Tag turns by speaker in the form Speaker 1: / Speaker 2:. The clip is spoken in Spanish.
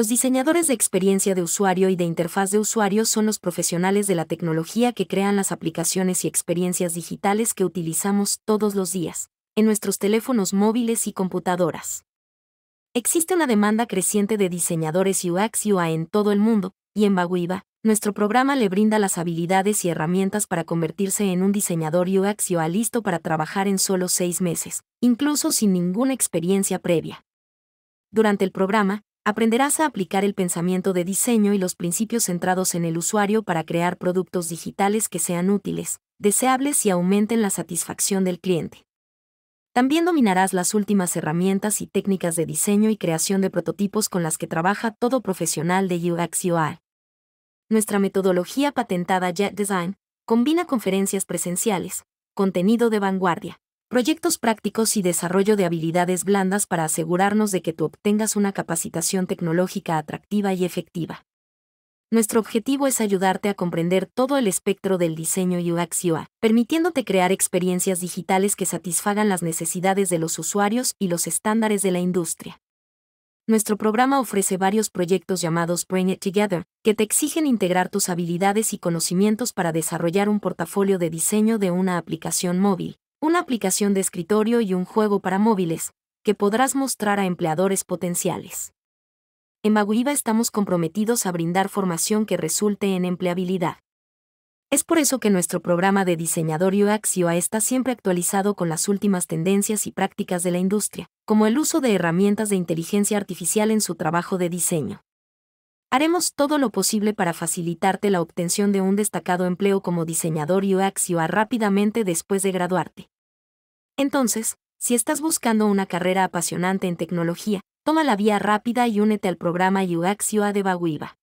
Speaker 1: Los diseñadores de experiencia de usuario y de interfaz de usuario son los profesionales de la tecnología que crean las aplicaciones y experiencias digitales que utilizamos todos los días, en nuestros teléfonos móviles y computadoras. Existe una demanda creciente de diseñadores UX en todo el mundo, y en Baguiba, nuestro programa le brinda las habilidades y herramientas para convertirse en un diseñador UX listo para trabajar en solo seis meses, incluso sin ninguna experiencia previa. Durante el programa, aprenderás a aplicar el pensamiento de diseño y los principios centrados en el usuario para crear productos digitales que sean útiles, deseables y aumenten la satisfacción del cliente. También dominarás las últimas herramientas y técnicas de diseño y creación de prototipos con las que trabaja todo profesional de UX UI. Nuestra metodología patentada Jet Design combina conferencias presenciales, contenido de vanguardia, proyectos prácticos y desarrollo de habilidades blandas para asegurarnos de que tú obtengas una capacitación tecnológica atractiva y efectiva. Nuestro objetivo es ayudarte a comprender todo el espectro del diseño UX ua permitiéndote crear experiencias digitales que satisfagan las necesidades de los usuarios y los estándares de la industria. Nuestro programa ofrece varios proyectos llamados Bring It Together, que te exigen integrar tus habilidades y conocimientos para desarrollar un portafolio de diseño de una aplicación móvil, una aplicación de escritorio y un juego para móviles, que podrás mostrar a empleadores potenciales. En Maguiba estamos comprometidos a brindar formación que resulte en empleabilidad. Es por eso que nuestro programa de diseñador UX y está siempre actualizado con las últimas tendencias y prácticas de la industria, como el uso de herramientas de inteligencia artificial en su trabajo de diseño. Haremos todo lo posible para facilitarte la obtención de un destacado empleo como diseñador UX rápidamente después de graduarte. Entonces, si estás buscando una carrera apasionante en tecnología, toma la vía rápida y únete al programa UX UA de Baguiba.